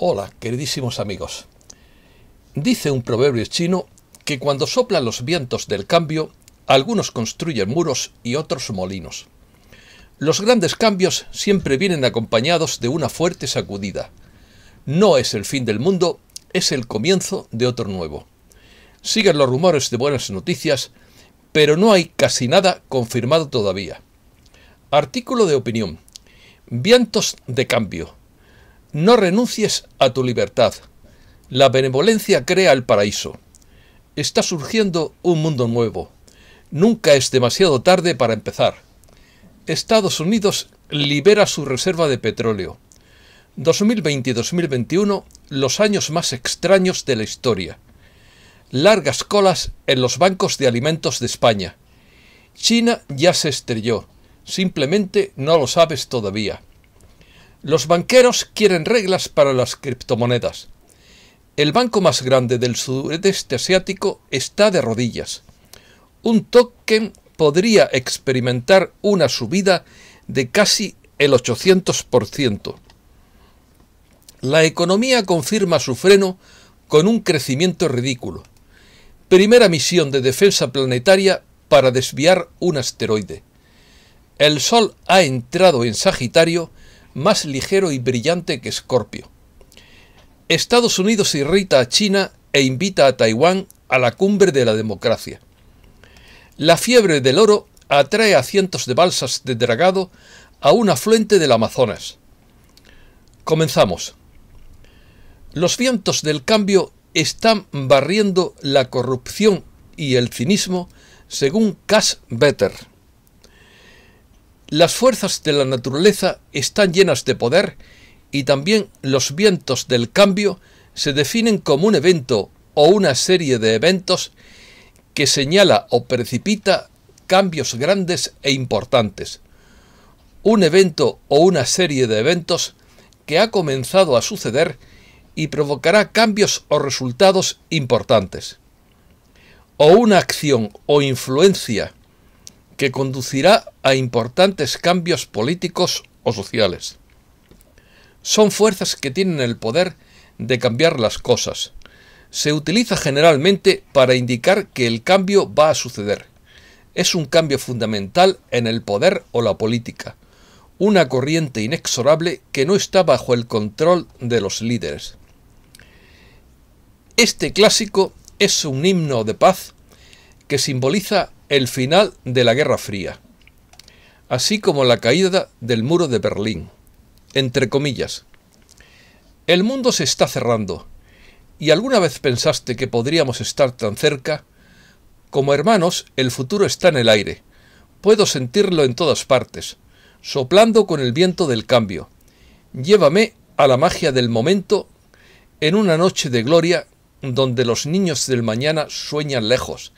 Hola, queridísimos amigos. Dice un proverbio chino que cuando soplan los vientos del cambio, algunos construyen muros y otros molinos. Los grandes cambios siempre vienen acompañados de una fuerte sacudida. No es el fin del mundo, es el comienzo de otro nuevo. Siguen los rumores de buenas noticias, pero no hay casi nada confirmado todavía. Artículo de opinión. Vientos de cambio. No renuncies a tu libertad. La benevolencia crea el paraíso. Está surgiendo un mundo nuevo. Nunca es demasiado tarde para empezar. Estados Unidos libera su reserva de petróleo. 2020 y 2021, los años más extraños de la historia. Largas colas en los bancos de alimentos de España. China ya se estrelló. Simplemente no lo sabes todavía. Los banqueros quieren reglas para las criptomonedas. El banco más grande del sudeste asiático está de rodillas. Un token podría experimentar una subida de casi el 800%. La economía confirma su freno con un crecimiento ridículo. Primera misión de defensa planetaria para desviar un asteroide. El Sol ha entrado en Sagitario más ligero y brillante que Escorpio. Estados Unidos irrita a China e invita a Taiwán a la cumbre de la democracia. La fiebre del oro atrae a cientos de balsas de dragado a un afluente del Amazonas. Comenzamos. Los vientos del cambio están barriendo la corrupción y el cinismo según Cash Better. Las fuerzas de la naturaleza están llenas de poder y también los vientos del cambio se definen como un evento o una serie de eventos que señala o precipita cambios grandes e importantes. Un evento o una serie de eventos que ha comenzado a suceder y provocará cambios o resultados importantes. O una acción o influencia que conducirá importantes cambios políticos o sociales. Son fuerzas que tienen el poder de cambiar las cosas. Se utiliza generalmente para indicar que el cambio va a suceder. Es un cambio fundamental en el poder o la política, una corriente inexorable que no está bajo el control de los líderes. Este clásico es un himno de paz que simboliza el final de la Guerra Fría así como la caída del muro de Berlín. Entre comillas. El mundo se está cerrando. ¿Y alguna vez pensaste que podríamos estar tan cerca? Como hermanos, el futuro está en el aire. Puedo sentirlo en todas partes, soplando con el viento del cambio. Llévame a la magia del momento en una noche de gloria donde los niños del mañana sueñan lejos,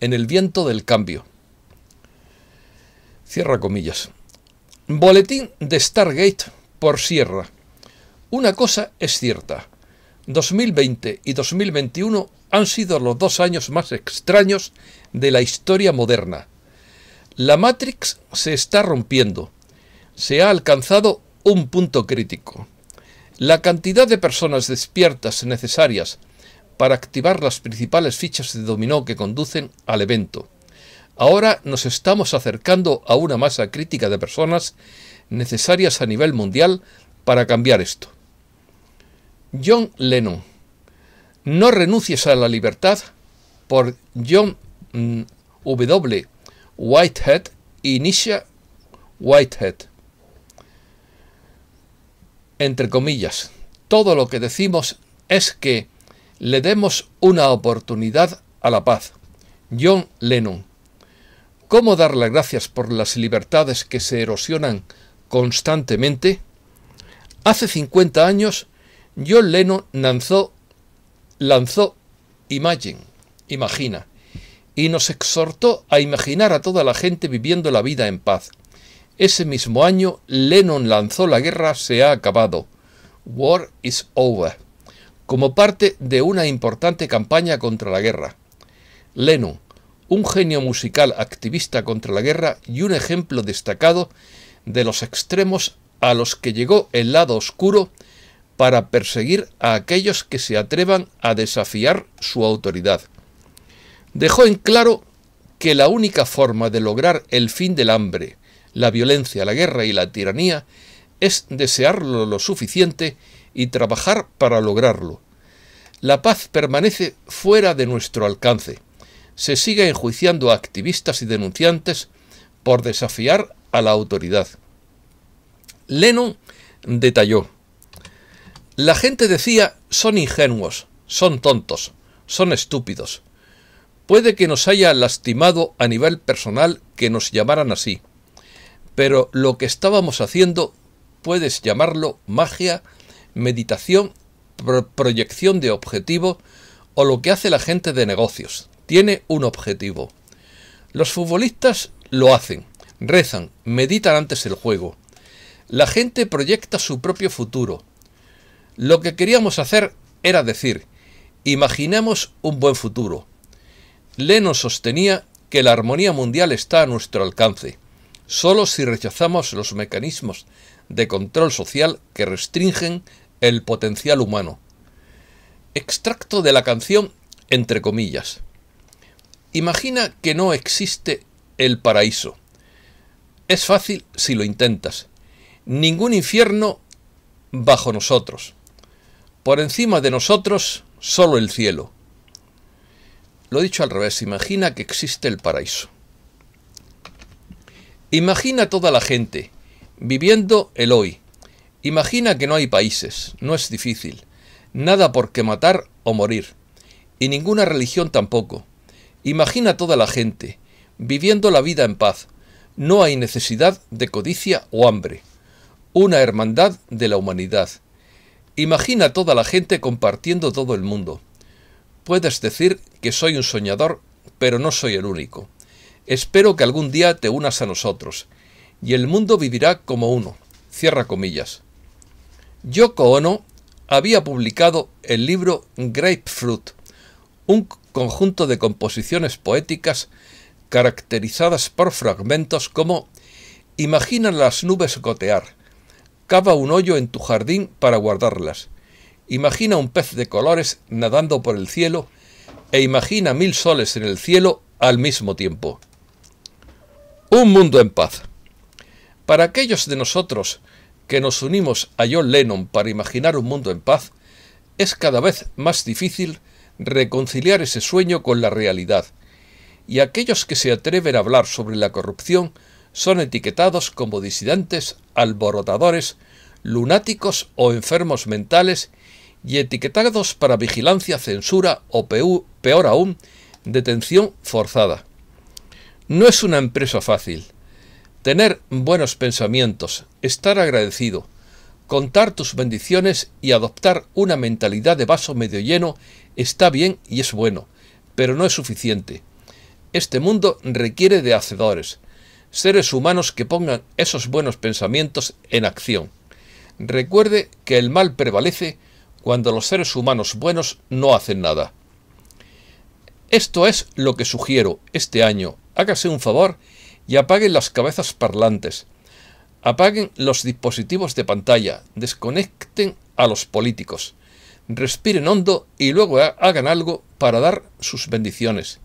en el viento del cambio. Cierra comillas. Boletín de Stargate por Sierra. Una cosa es cierta. 2020 y 2021 han sido los dos años más extraños de la historia moderna. La Matrix se está rompiendo. Se ha alcanzado un punto crítico. La cantidad de personas despiertas necesarias para activar las principales fichas de dominó que conducen al evento Ahora nos estamos acercando a una masa crítica de personas necesarias a nivel mundial para cambiar esto. John Lennon. No renuncies a la libertad por John mm, W. Whitehead y Nisha Whitehead. Entre comillas, todo lo que decimos es que le demos una oportunidad a la paz. John Lennon cómo dar las gracias por las libertades que se erosionan constantemente, hace 50 años John Lennon lanzó, lanzó Imagine, Imagina, y nos exhortó a imaginar a toda la gente viviendo la vida en paz. Ese mismo año, Lennon lanzó La guerra se ha acabado, War is over, como parte de una importante campaña contra la guerra. Lennon, un genio musical activista contra la guerra y un ejemplo destacado de los extremos a los que llegó el lado oscuro para perseguir a aquellos que se atrevan a desafiar su autoridad. Dejó en claro que la única forma de lograr el fin del hambre, la violencia, la guerra y la tiranía es desearlo lo suficiente y trabajar para lograrlo. La paz permanece fuera de nuestro alcance se sigue enjuiciando a activistas y denunciantes por desafiar a la autoridad. Lennon detalló, la gente decía son ingenuos, son tontos, son estúpidos. Puede que nos haya lastimado a nivel personal que nos llamaran así, pero lo que estábamos haciendo puedes llamarlo magia, meditación, proyección de objetivo o lo que hace la gente de negocios tiene un objetivo. Los futbolistas lo hacen, rezan, meditan antes el juego. La gente proyecta su propio futuro. Lo que queríamos hacer era decir, imaginemos un buen futuro. Leno sostenía que la armonía mundial está a nuestro alcance, solo si rechazamos los mecanismos de control social que restringen el potencial humano. Extracto de la canción entre comillas. Imagina que no existe el paraíso. Es fácil si lo intentas. Ningún infierno bajo nosotros. Por encima de nosotros, solo el cielo. Lo dicho al revés, imagina que existe el paraíso. Imagina toda la gente viviendo el hoy. Imagina que no hay países, no es difícil. Nada por qué matar o morir. Y ninguna religión tampoco. Imagina toda la gente, viviendo la vida en paz. No hay necesidad de codicia o hambre. Una hermandad de la humanidad. Imagina toda la gente compartiendo todo el mundo. Puedes decir que soy un soñador, pero no soy el único. Espero que algún día te unas a nosotros, y el mundo vivirá como uno. Cierra comillas. Yoko Ono había publicado el libro Grapefruit, un conjunto de composiciones poéticas caracterizadas por fragmentos como Imagina las nubes gotear, cava un hoyo en tu jardín para guardarlas, imagina un pez de colores nadando por el cielo e imagina mil soles en el cielo al mismo tiempo. Un mundo en paz. Para aquellos de nosotros que nos unimos a John Lennon para imaginar un mundo en paz, es cada vez más difícil reconciliar ese sueño con la realidad, y aquellos que se atreven a hablar sobre la corrupción son etiquetados como disidentes, alborotadores, lunáticos o enfermos mentales y etiquetados para vigilancia, censura o peor aún, detención forzada. No es una empresa fácil. Tener buenos pensamientos, estar agradecido, Contar tus bendiciones y adoptar una mentalidad de vaso medio lleno está bien y es bueno, pero no es suficiente. Este mundo requiere de hacedores, seres humanos que pongan esos buenos pensamientos en acción. Recuerde que el mal prevalece cuando los seres humanos buenos no hacen nada. Esto es lo que sugiero este año. Hágase un favor y apague las cabezas parlantes. Apaguen los dispositivos de pantalla, desconecten a los políticos, respiren hondo y luego hagan algo para dar sus bendiciones.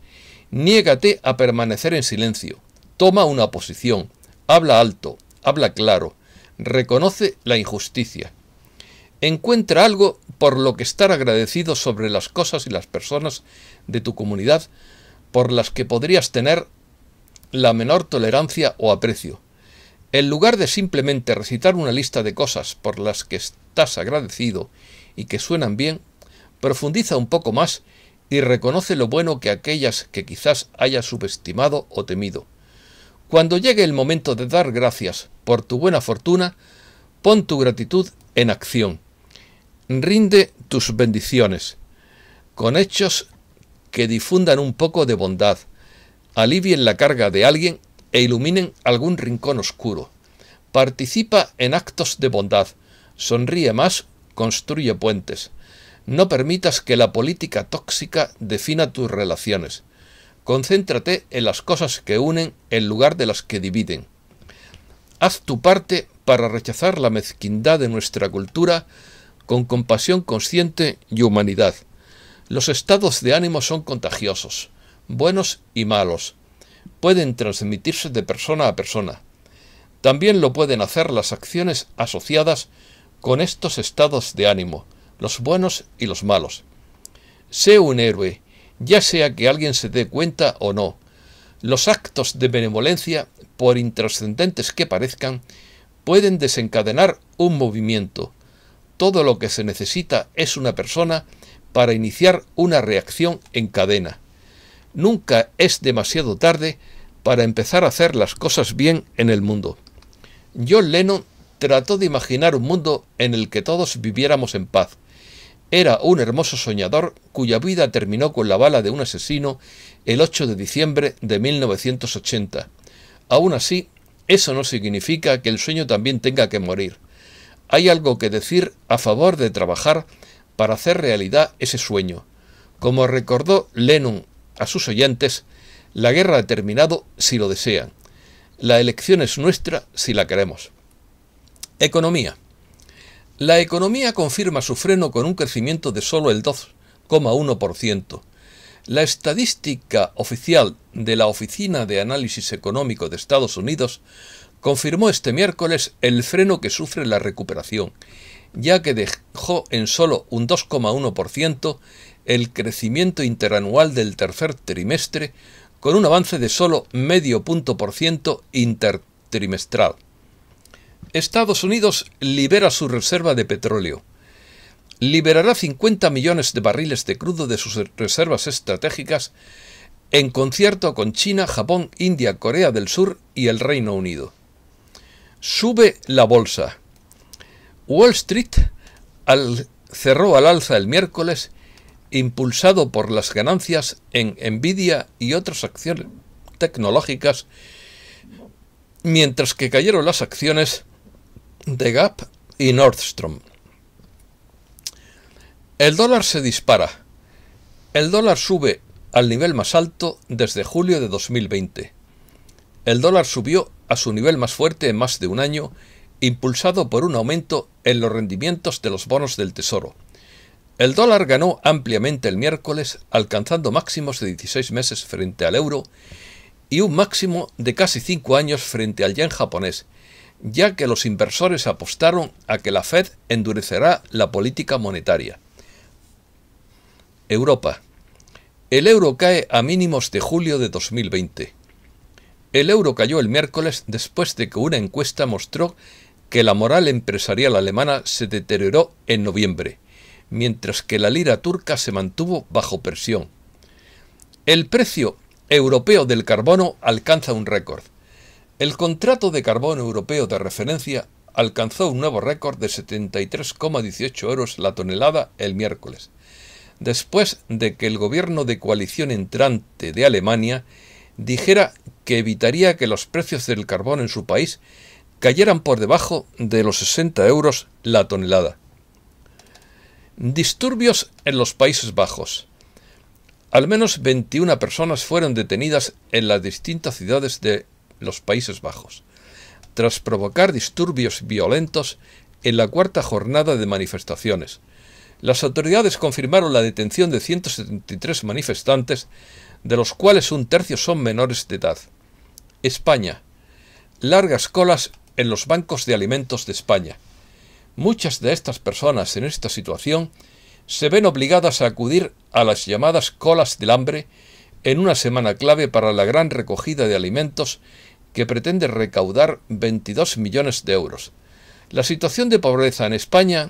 Niégate a permanecer en silencio. Toma una posición. Habla alto. Habla claro. Reconoce la injusticia. Encuentra algo por lo que estar agradecido sobre las cosas y las personas de tu comunidad por las que podrías tener la menor tolerancia o aprecio. En lugar de simplemente recitar una lista de cosas por las que estás agradecido y que suenan bien, profundiza un poco más y reconoce lo bueno que aquellas que quizás hayas subestimado o temido. Cuando llegue el momento de dar gracias por tu buena fortuna, pon tu gratitud en acción. Rinde tus bendiciones con hechos que difundan un poco de bondad, alivien la carga de alguien e iluminen algún rincón oscuro. Participa en actos de bondad, sonríe más, construye puentes. No permitas que la política tóxica defina tus relaciones. Concéntrate en las cosas que unen en lugar de las que dividen. Haz tu parte para rechazar la mezquindad de nuestra cultura con compasión consciente y humanidad. Los estados de ánimo son contagiosos, buenos y malos pueden transmitirse de persona a persona. También lo pueden hacer las acciones asociadas con estos estados de ánimo, los buenos y los malos. Sé un héroe, ya sea que alguien se dé cuenta o no. Los actos de benevolencia, por intrascendentes que parezcan, pueden desencadenar un movimiento. Todo lo que se necesita es una persona para iniciar una reacción en cadena nunca es demasiado tarde para empezar a hacer las cosas bien en el mundo. John Lennon trató de imaginar un mundo en el que todos viviéramos en paz. Era un hermoso soñador cuya vida terminó con la bala de un asesino el 8 de diciembre de 1980. Aún así, eso no significa que el sueño también tenga que morir. Hay algo que decir a favor de trabajar para hacer realidad ese sueño. Como recordó Lennon a sus oyentes, la guerra ha terminado si lo desean. La elección es nuestra si la queremos. Economía. La economía confirma su freno con un crecimiento de solo el 2,1%. La estadística oficial de la Oficina de Análisis Económico de Estados Unidos confirmó este miércoles el freno que sufre la recuperación, ya que dejó en solo un 2,1% el crecimiento interanual del tercer trimestre con un avance de solo medio punto por ciento intertrimestral. Estados Unidos libera su reserva de petróleo. Liberará 50 millones de barriles de crudo de sus reservas estratégicas en concierto con China, Japón, India, Corea del Sur y el Reino Unido. Sube la bolsa. Wall Street cerró al alza el miércoles impulsado por las ganancias en Nvidia y otras acciones tecnológicas, mientras que cayeron las acciones de Gap y Nordstrom. El dólar se dispara. El dólar sube al nivel más alto desde julio de 2020. El dólar subió a su nivel más fuerte en más de un año, impulsado por un aumento en los rendimientos de los bonos del Tesoro. El dólar ganó ampliamente el miércoles, alcanzando máximos de 16 meses frente al euro y un máximo de casi 5 años frente al yen japonés, ya que los inversores apostaron a que la Fed endurecerá la política monetaria. Europa. El euro cae a mínimos de julio de 2020. El euro cayó el miércoles después de que una encuesta mostró que la moral empresarial alemana se deterioró en noviembre mientras que la lira turca se mantuvo bajo presión. El precio europeo del carbono alcanza un récord. El contrato de carbono europeo de referencia alcanzó un nuevo récord de 73,18 euros la tonelada el miércoles, después de que el gobierno de coalición entrante de Alemania dijera que evitaría que los precios del carbón en su país cayeran por debajo de los 60 euros la tonelada. Disturbios en los Países Bajos. Al menos 21 personas fueron detenidas en las distintas ciudades de los Países Bajos, tras provocar disturbios violentos en la cuarta jornada de manifestaciones. Las autoridades confirmaron la detención de 173 manifestantes, de los cuales un tercio son menores de edad. España. Largas colas en los bancos de alimentos de España. Muchas de estas personas en esta situación se ven obligadas a acudir a las llamadas colas del hambre en una semana clave para la gran recogida de alimentos que pretende recaudar 22 millones de euros. La situación de pobreza en España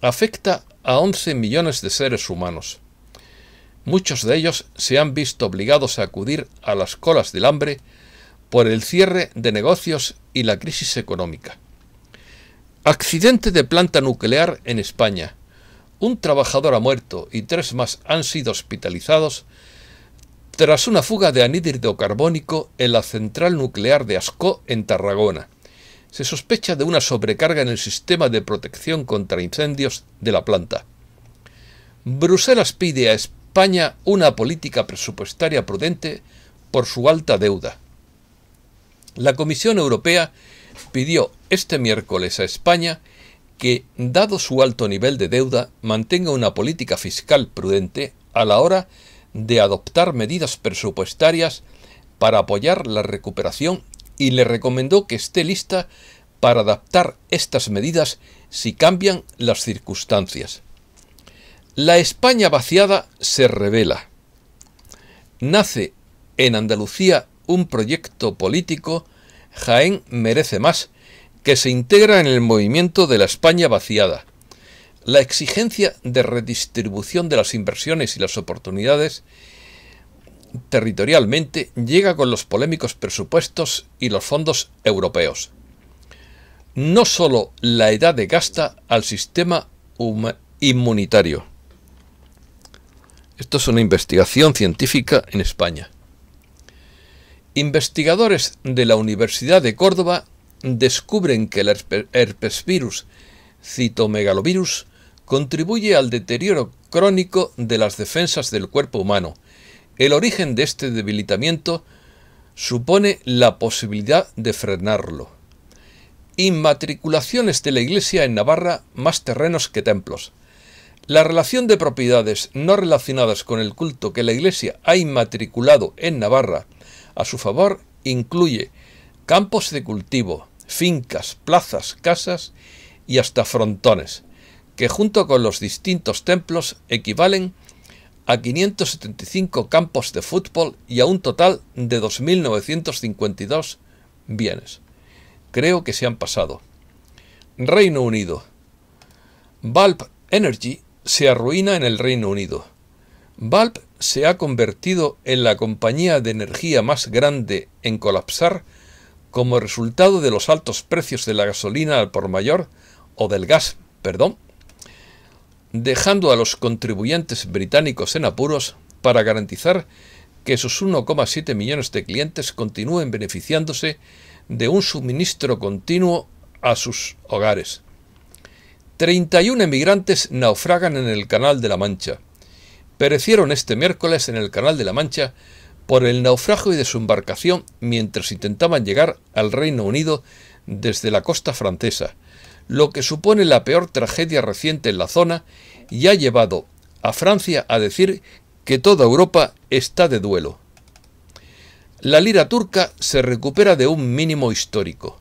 afecta a 11 millones de seres humanos. Muchos de ellos se han visto obligados a acudir a las colas del hambre por el cierre de negocios y la crisis económica. Accidente de planta nuclear en España. Un trabajador ha muerto y tres más han sido hospitalizados tras una fuga de anhídrido carbónico en la central nuclear de Ascó, en Tarragona. Se sospecha de una sobrecarga en el sistema de protección contra incendios de la planta. Bruselas pide a España una política presupuestaria prudente por su alta deuda. La Comisión Europea pidió este miércoles a España que, dado su alto nivel de deuda, mantenga una política fiscal prudente a la hora de adoptar medidas presupuestarias para apoyar la recuperación y le recomendó que esté lista para adaptar estas medidas si cambian las circunstancias. La España vaciada se revela. Nace en Andalucía un proyecto político Jaén merece más que se integra en el movimiento de la España vaciada. La exigencia de redistribución de las inversiones y las oportunidades territorialmente llega con los polémicos presupuestos y los fondos europeos. No sólo la edad de gasta al sistema inmunitario. Esto es una investigación científica en España. Investigadores de la Universidad de Córdoba descubren que el herpesvirus citomegalovirus contribuye al deterioro crónico de las defensas del cuerpo humano. El origen de este debilitamiento supone la posibilidad de frenarlo. Inmatriculaciones de la Iglesia en Navarra más terrenos que templos. La relación de propiedades no relacionadas con el culto que la Iglesia ha inmatriculado en Navarra a su favor incluye campos de cultivo, fincas, plazas, casas y hasta frontones, que junto con los distintos templos equivalen a 575 campos de fútbol y a un total de 2.952 bienes. Creo que se han pasado. Reino Unido. Valp Energy se arruina en el Reino Unido. Valp se ha convertido en la compañía de energía más grande en colapsar como resultado de los altos precios de la gasolina al por mayor o del gas, perdón, dejando a los contribuyentes británicos en apuros para garantizar que sus 1,7 millones de clientes continúen beneficiándose de un suministro continuo a sus hogares. 31 emigrantes naufragan en el Canal de la Mancha. Perecieron este miércoles en el Canal de la Mancha por el naufragio de su embarcación mientras intentaban llegar al Reino Unido desde la costa francesa, lo que supone la peor tragedia reciente en la zona y ha llevado a Francia a decir que toda Europa está de duelo. La lira turca se recupera de un mínimo histórico.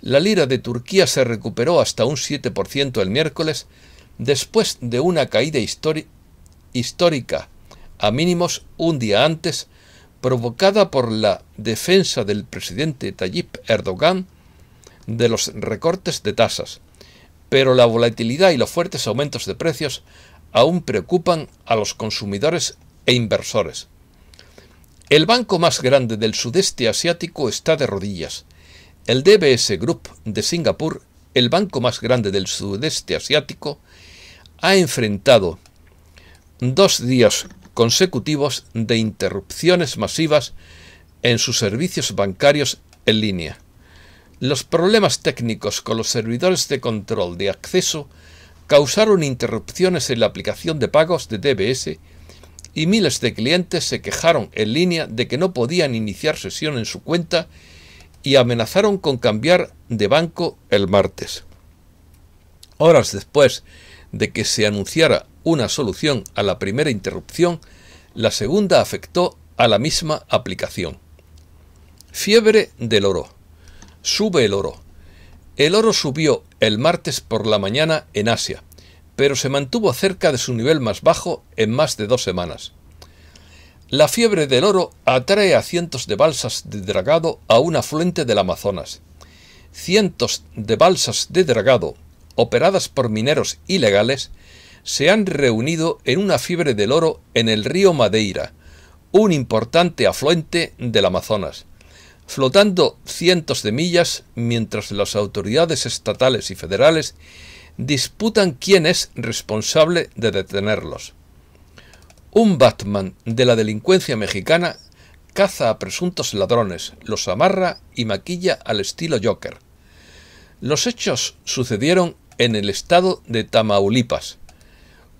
La lira de Turquía se recuperó hasta un 7% el miércoles después de una caída histórica a mínimos un día antes provocada por la defensa del presidente Tayyip Erdogan de los recortes de tasas, pero la volatilidad y los fuertes aumentos de precios aún preocupan a los consumidores e inversores. El banco más grande del sudeste asiático está de rodillas. El DBS Group de Singapur, el banco más grande del sudeste asiático, ha enfrentado dos días consecutivos de interrupciones masivas en sus servicios bancarios en línea. Los problemas técnicos con los servidores de control de acceso causaron interrupciones en la aplicación de pagos de DBS y miles de clientes se quejaron en línea de que no podían iniciar sesión en su cuenta y amenazaron con cambiar de banco el martes. Horas después de que se anunciara una solución a la primera interrupción, la segunda afectó a la misma aplicación. Fiebre del oro. Sube el oro. El oro subió el martes por la mañana en Asia, pero se mantuvo cerca de su nivel más bajo en más de dos semanas. La fiebre del oro atrae a cientos de balsas de dragado a un afluente del Amazonas. Cientos de balsas de dragado, operadas por mineros ilegales, se han reunido en una fiebre del oro en el río Madeira, un importante afluente del Amazonas, flotando cientos de millas mientras las autoridades estatales y federales disputan quién es responsable de detenerlos. Un Batman de la delincuencia mexicana caza a presuntos ladrones, los amarra y maquilla al estilo Joker. Los hechos sucedieron en el estado de Tamaulipas,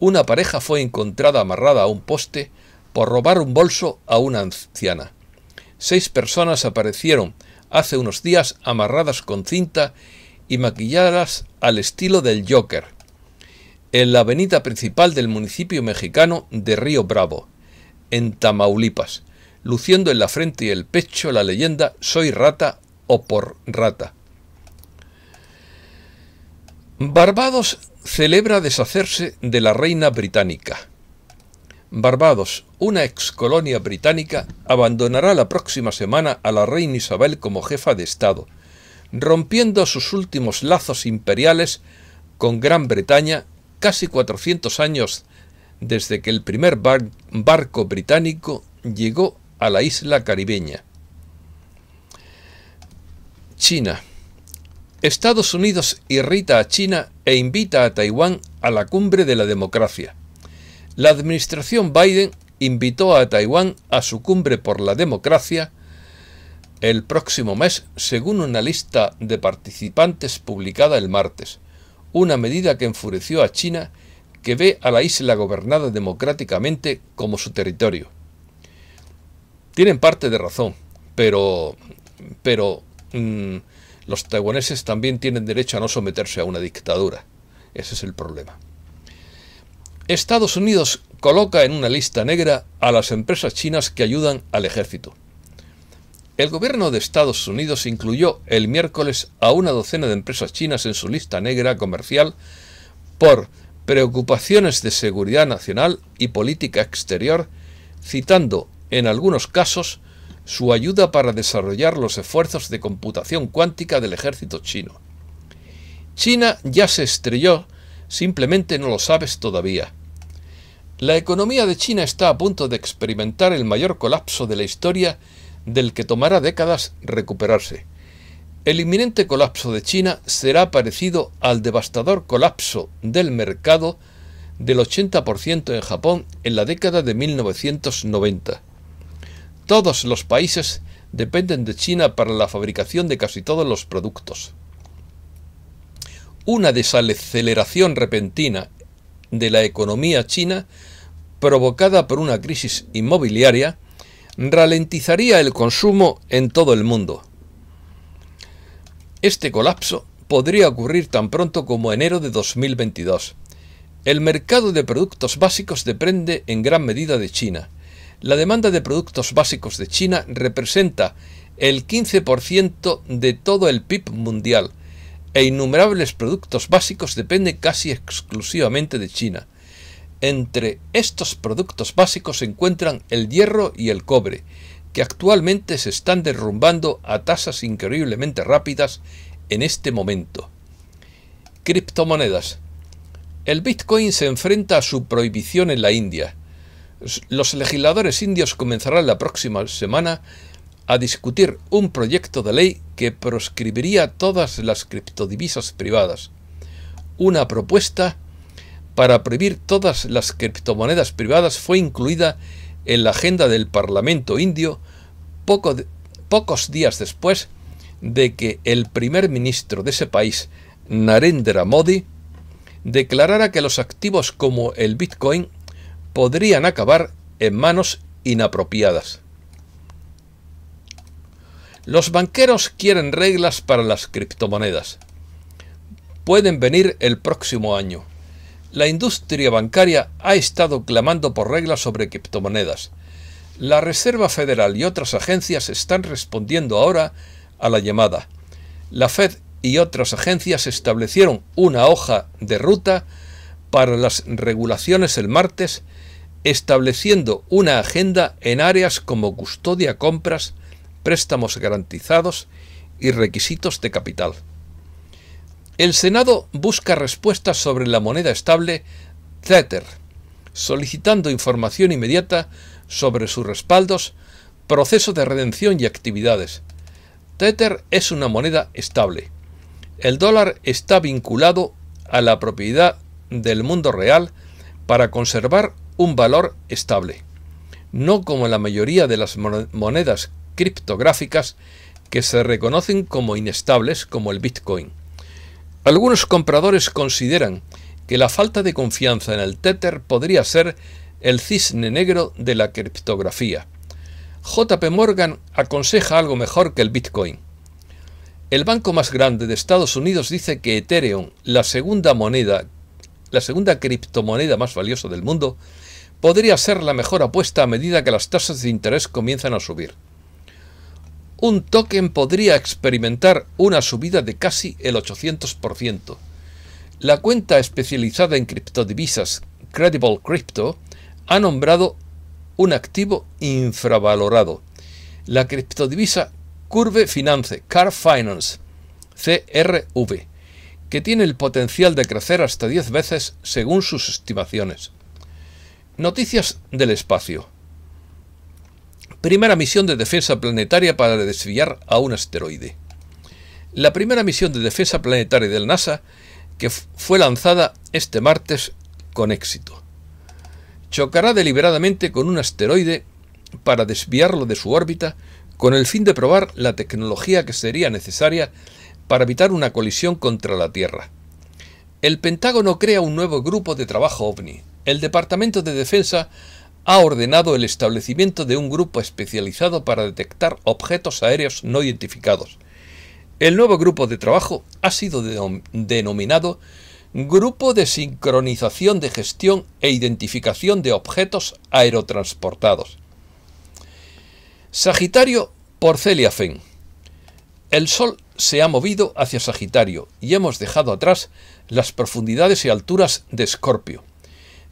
una pareja fue encontrada amarrada a un poste por robar un bolso a una anciana. Seis personas aparecieron hace unos días amarradas con cinta y maquilladas al estilo del Joker, en la avenida principal del municipio mexicano de Río Bravo, en Tamaulipas, luciendo en la frente y el pecho la leyenda Soy rata o por rata. Barbados celebra deshacerse de la reina británica. Barbados, una ex colonia británica, abandonará la próxima semana a la reina Isabel como jefa de Estado, rompiendo sus últimos lazos imperiales con Gran Bretaña casi 400 años desde que el primer barco británico llegó a la isla caribeña. China. Estados Unidos irrita a China e invita a Taiwán a la cumbre de la democracia. La administración Biden invitó a Taiwán a su cumbre por la democracia el próximo mes, según una lista de participantes publicada el martes, una medida que enfureció a China, que ve a la isla gobernada democráticamente como su territorio. Tienen parte de razón, pero pero mm, los taiwaneses también tienen derecho a no someterse a una dictadura. Ese es el problema. Estados Unidos coloca en una lista negra a las empresas chinas que ayudan al ejército. El gobierno de Estados Unidos incluyó el miércoles a una docena de empresas chinas en su lista negra comercial por preocupaciones de seguridad nacional y política exterior, citando en algunos casos su ayuda para desarrollar los esfuerzos de computación cuántica del ejército chino. China ya se estrelló, simplemente no lo sabes todavía. La economía de China está a punto de experimentar el mayor colapso de la historia del que tomará décadas recuperarse. El inminente colapso de China será parecido al devastador colapso del mercado del 80% en Japón en la década de 1990. Todos los países dependen de China para la fabricación de casi todos los productos. Una desaceleración repentina de la economía china, provocada por una crisis inmobiliaria, ralentizaría el consumo en todo el mundo. Este colapso podría ocurrir tan pronto como enero de 2022. El mercado de productos básicos depende en gran medida de China, la demanda de productos básicos de China representa el 15% de todo el PIB mundial e innumerables productos básicos dependen casi exclusivamente de China. Entre estos productos básicos se encuentran el hierro y el cobre, que actualmente se están derrumbando a tasas increíblemente rápidas en este momento. Criptomonedas. El Bitcoin se enfrenta a su prohibición en la India los legisladores indios comenzarán la próxima semana a discutir un proyecto de ley que proscribiría todas las criptodivisas privadas. Una propuesta para prohibir todas las criptomonedas privadas fue incluida en la agenda del Parlamento indio pocos días después de que el primer ministro de ese país, Narendra Modi, declarara que los activos como el Bitcoin podrían acabar en manos inapropiadas. Los banqueros quieren reglas para las criptomonedas. Pueden venir el próximo año. La industria bancaria ha estado clamando por reglas sobre criptomonedas. La Reserva Federal y otras agencias están respondiendo ahora a la llamada. La Fed y otras agencias establecieron una hoja de ruta para las regulaciones el martes estableciendo una agenda en áreas como custodia, compras, préstamos garantizados y requisitos de capital. El Senado busca respuestas sobre la moneda estable Tether, solicitando información inmediata sobre sus respaldos, proceso de redención y actividades. Tether es una moneda estable. El dólar está vinculado a la propiedad del mundo real para conservar un valor estable, no como la mayoría de las monedas criptográficas que se reconocen como inestables como el Bitcoin. Algunos compradores consideran que la falta de confianza en el Tether podría ser el cisne negro de la criptografía. JP Morgan aconseja algo mejor que el Bitcoin. El banco más grande de Estados Unidos dice que Ethereum, la segunda moneda, la segunda criptomoneda más valiosa del mundo, podría ser la mejor apuesta a medida que las tasas de interés comienzan a subir. Un token podría experimentar una subida de casi el 800%. La cuenta especializada en criptodivisas Credible Crypto ha nombrado un activo infravalorado, la criptodivisa Curve Finance, Car Finance, CRV, que tiene el potencial de crecer hasta 10 veces según sus estimaciones. Noticias del espacio. Primera misión de defensa planetaria para desviar a un asteroide. La primera misión de defensa planetaria del NASA que fue lanzada este martes con éxito. Chocará deliberadamente con un asteroide para desviarlo de su órbita con el fin de probar la tecnología que sería necesaria para evitar una colisión contra la Tierra. El Pentágono crea un nuevo grupo de trabajo ovni, el Departamento de Defensa ha ordenado el establecimiento de un grupo especializado para detectar objetos aéreos no identificados. El nuevo grupo de trabajo ha sido denominado Grupo de Sincronización de Gestión e Identificación de Objetos Aerotransportados. Sagitario por Celia Fenn. El Sol se ha movido hacia Sagitario y hemos dejado atrás las profundidades y alturas de Escorpio.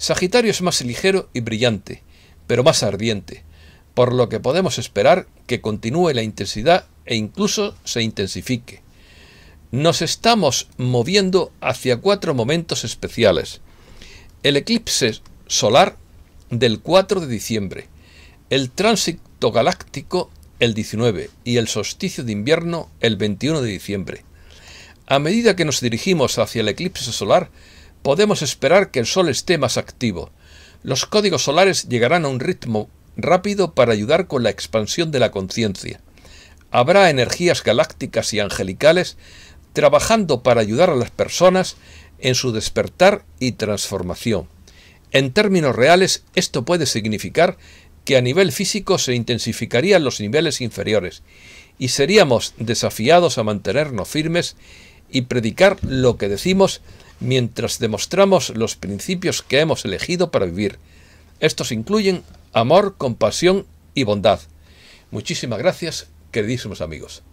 Sagitario es más ligero y brillante, pero más ardiente, por lo que podemos esperar que continúe la intensidad e incluso se intensifique. Nos estamos moviendo hacia cuatro momentos especiales. El eclipse solar del 4 de diciembre, el tránsito galáctico el 19 y el solsticio de invierno el 21 de diciembre. A medida que nos dirigimos hacia el eclipse solar, podemos esperar que el Sol esté más activo. Los códigos solares llegarán a un ritmo rápido para ayudar con la expansión de la conciencia. Habrá energías galácticas y angelicales trabajando para ayudar a las personas en su despertar y transformación. En términos reales, esto puede significar que a nivel físico se intensificarían los niveles inferiores y seríamos desafiados a mantenernos firmes y predicar lo que decimos mientras demostramos los principios que hemos elegido para vivir. Estos incluyen amor, compasión y bondad. Muchísimas gracias, queridísimos amigos.